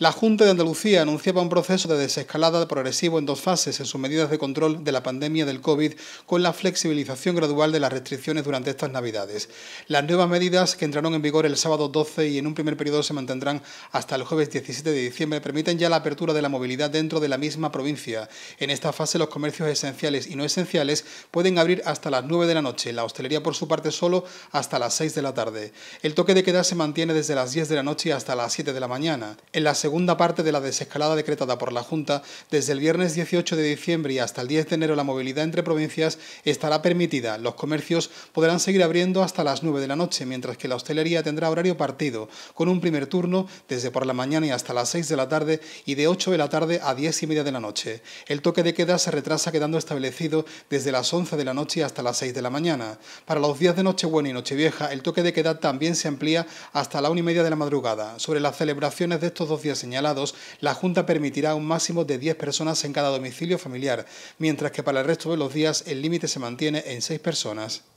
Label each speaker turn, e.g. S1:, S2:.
S1: La Junta de Andalucía anunciaba un proceso de desescalada progresivo en dos fases en sus medidas de control de la pandemia del COVID con la flexibilización gradual de las restricciones durante estas Navidades. Las nuevas medidas que entraron en vigor el sábado 12 y en un primer periodo se mantendrán hasta el jueves 17 de diciembre permiten ya la apertura de la movilidad dentro de la misma provincia. En esta fase los comercios esenciales y no esenciales pueden abrir hasta las 9 de la noche, la hostelería por su parte solo hasta las 6 de la tarde. El toque de queda se mantiene desde las 10 de la noche hasta las 7 de la mañana. En segunda parte de la desescalada decretada por la Junta, desde el viernes 18 de diciembre y hasta el 10 de enero la movilidad entre provincias estará permitida. Los comercios podrán seguir abriendo hasta las 9 de la noche, mientras que la hostelería tendrá horario partido, con un primer turno desde por la mañana y hasta las 6 de la tarde y de 8 de la tarde a 10 y media de la noche. El toque de queda se retrasa quedando establecido desde las 11 de la noche hasta las 6 de la mañana. Para los días de Nochebuena y Nochevieja, el toque de queda también se amplía hasta la 1 y media de la madrugada. Sobre las celebraciones de estos dos días señalados, la Junta permitirá un máximo de 10 personas en cada domicilio familiar, mientras que para el resto de los días el límite se mantiene en 6 personas.